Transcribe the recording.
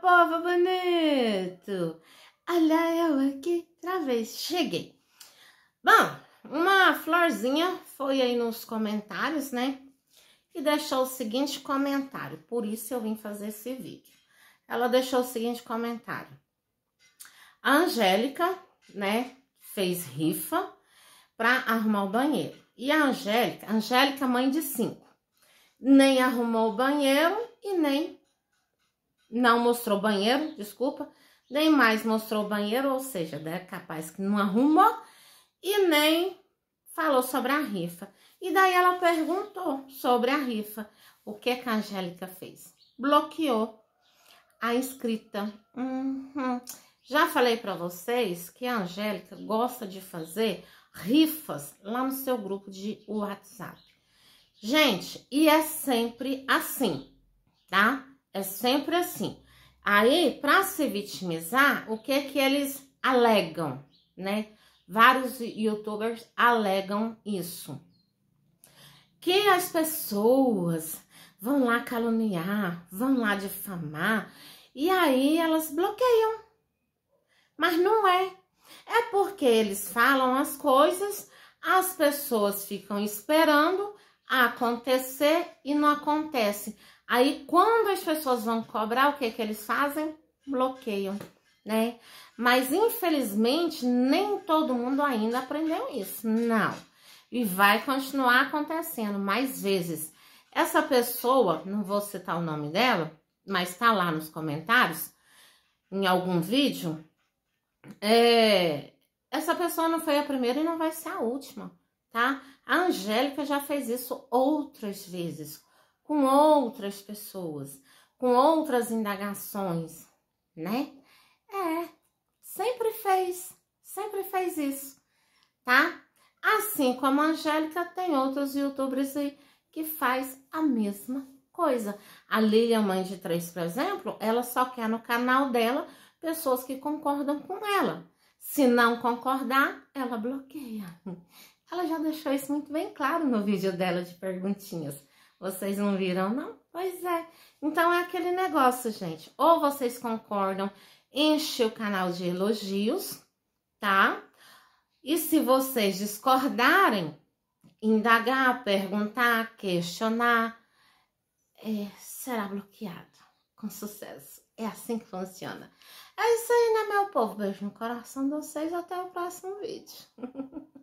povo bonito! Olha eu aqui, travês, cheguei! Bom, uma florzinha foi aí nos comentários, né? E deixou o seguinte comentário, por isso eu vim fazer esse vídeo. Ela deixou o seguinte comentário. A Angélica, né, fez rifa para arrumar o banheiro. E a Angélica, Angélica mãe de cinco, nem arrumou o banheiro e nem não mostrou banheiro, desculpa. Nem mais mostrou banheiro, ou seja, é capaz que não arrumou. E nem falou sobre a rifa. E daí ela perguntou sobre a rifa. O que, é que a Angélica fez? Bloqueou a inscrita. Uhum. Já falei para vocês que a Angélica gosta de fazer rifas lá no seu grupo de WhatsApp. Gente, e é sempre assim, tá? É sempre assim. Aí, para se vitimizar, o que é que eles alegam, né? Vários youtubers alegam isso. Que as pessoas vão lá caluniar, vão lá difamar, e aí elas bloqueiam. Mas não é. É porque eles falam as coisas, as pessoas ficam esperando acontecer e não acontece. Aí quando as pessoas vão cobrar, o que que eles fazem? Bloqueiam, né? Mas infelizmente nem todo mundo ainda aprendeu isso. Não. E vai continuar acontecendo mais vezes. Essa pessoa, não vou citar o nome dela, mas tá lá nos comentários em algum vídeo, é, essa pessoa não foi a primeira e não vai ser a última tá? A Angélica já fez isso outras vezes, com outras pessoas, com outras indagações, né? É, sempre fez, sempre fez isso, tá? Assim como a Angélica, tem outros youtubers aí que faz a mesma coisa. A Lilian Mãe de Três, por exemplo, ela só quer no canal dela pessoas que concordam com ela. Se não concordar, ela bloqueia. Ela já deixou isso muito bem claro no vídeo dela de perguntinhas. Vocês não viram, não? Pois é. Então é aquele negócio, gente. Ou vocês concordam, enche o canal de elogios, tá? E se vocês discordarem, indagar, perguntar, questionar, é, será bloqueado com sucesso. É assim que funciona. É isso aí, né, meu povo? Beijo no coração de vocês. Até o próximo vídeo.